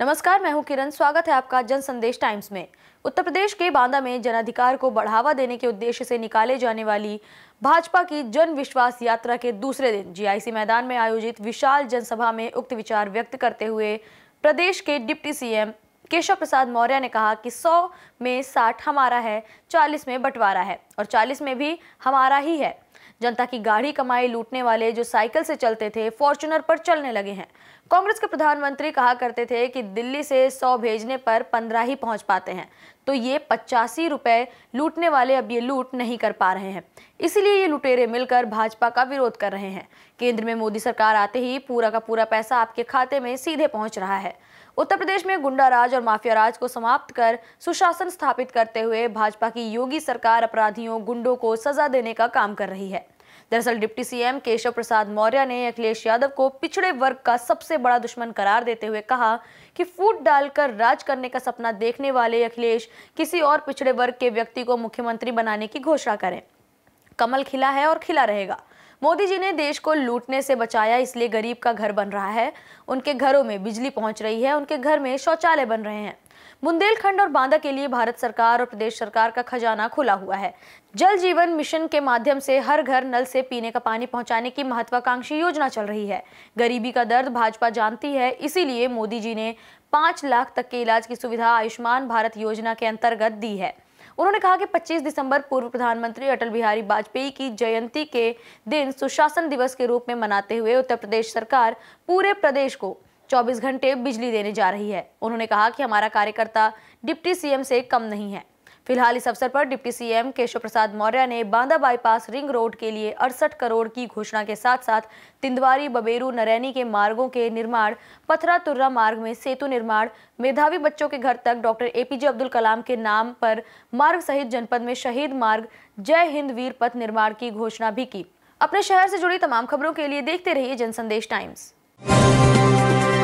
नमस्कार मैं हूं किरण स्वागत है आपका जन संदेश टाइम्स में उत्तर प्रदेश के बांदा में जनाधिकार को बढ़ावा देने के उद्देश्य से निकाले जाने वाली भाजपा की जन विश्वास यात्रा के दूसरे दिन जीआईसी मैदान में आयोजित विशाल जनसभा में उक्त विचार व्यक्त करते हुए प्रदेश के डिप्टी सीएम केशव प्रसाद मौर्य ने कहा कि 100 में 60 हमारा है 40 में बंटवारा है और 40 में भी हमारा ही है जनता की गाढ़ी कमाई लूटने वाले जो साइकिल से चलते थे फॉर्चुनर पर चलने लगे हैं कांग्रेस के प्रधानमंत्री कहा करते थे कि दिल्ली से सौ भेजने पर पंद्रह ही पहुंच पाते हैं तो ये पचासी रुपए लूटने वाले अब ये लूट नहीं कर पा रहे हैं इसीलिए ये लुटेरे मिलकर भाजपा का विरोध कर रहे हैं केंद्र में मोदी सरकार आते ही पूरा का पूरा पैसा आपके खाते में सीधे पहुंच रहा है उत्तर प्रदेश में गुंडा राज और माफिया राज को समाप्त कर सुशासन स्थापित करते हुए भाजपा की योगी सरकार अपराधियों गुंडों को सजा देने का काम कर रही है रही है दरअसल डिप्टी सीएम केशव प्रसाद मौर्य ने अखिलेश यादव को पिछड़े वर्ग का सबसे बड़ा दुश्मन करार देते हुए कहा कि फूट डालकर राज करने का सपना देखने वाले अखिलेश किसी और पिछड़े वर्ग के व्यक्ति को मुख्यमंत्री बनाने की घोषणा करें कमल खिला है और खिला रहेगा मोदी जी ने देश को लूटने से बचाया इसलिए गरीब का घर बन रहा है उनके घरों में बिजली पहुंच रही है उनके घर में शौचालय बन रहे हैं बुंदेलखंड और बांदा के लिए भारत सरकार और प्रदेश सरकार का खजाना खुला हुआ है जल जीवन मिशन के माध्यम से हर घर नल से पीने का पानी पहुंचाने की महत्वाकांक्षी योजना चल रही है गरीबी का दर्द भाजपा जानती है इसीलिए मोदी जी ने पांच लाख तक के इलाज की सुविधा आयुष्मान भारत योजना के अंतर्गत दी है उन्होंने कहा कि 25 दिसंबर पूर्व प्रधानमंत्री अटल बिहारी वाजपेयी की जयंती के दिन सुशासन दिवस के रूप में मनाते हुए उत्तर प्रदेश सरकार पूरे प्रदेश को 24 घंटे बिजली देने जा रही है उन्होंने कहा कि हमारा कार्यकर्ता डिप्टी सीएम से कम नहीं है फिलहाल इस अवसर पर डिप्टी सीएम केशव प्रसाद मौर्य ने बांदा बाईपास रिंग रोड के लिए अड़सठ करोड़ की घोषणा के साथ साथ तिंदवारी बबेरू नरैनी के मार्गों के निर्माण पथरा तुर्रा मार्ग में सेतु निर्माण मेधावी बच्चों के घर तक डॉक्टर एपीजे अब्दुल कलाम के नाम पर मार्ग सहित जनपद में शहीद मार्ग जय हिंद वीर पथ निर्माण की घोषणा भी की अपने शहर से जुड़ी तमाम खबरों के लिए देखते रहिए जनसंदेश टाइम्स